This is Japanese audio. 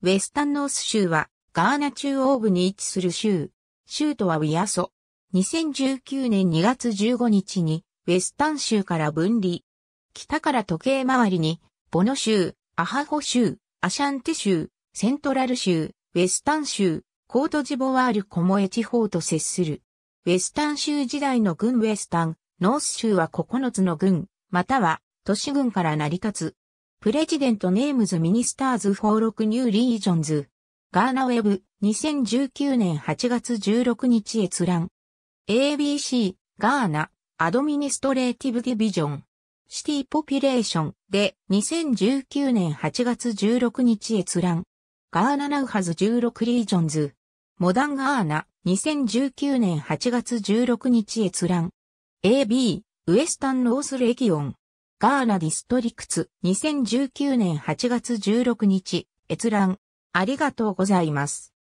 ウェスタンノース州はガーナ中央部に位置する州。州都はウィアソ。2019年2月15日にウェスタン州から分離。北から時計回りにボノ州、アハホ州、アシャンテ州、セントラル州、ウェスタン州、コートジボワールコモエ地方と接する。ウェスタン州時代の軍ウェスタン、ノース州は9つの軍、または都市軍から成り立つ。プレジデントネームズミニスターズフォーロクニューリージョンズ。ガーナウェブ2019年8月16日閲覧。ABC ガーナアドミニストレーティブディビジョン。シティポピュレーションで2019年8月16日閲覧。ガーナナウハズ16リージョンズ。モダンガーナ2019年8月16日閲覧。AB ウエスタンロースレギオン。ガーナディストリクツ、2019年8月16日、閲覧、ありがとうございます。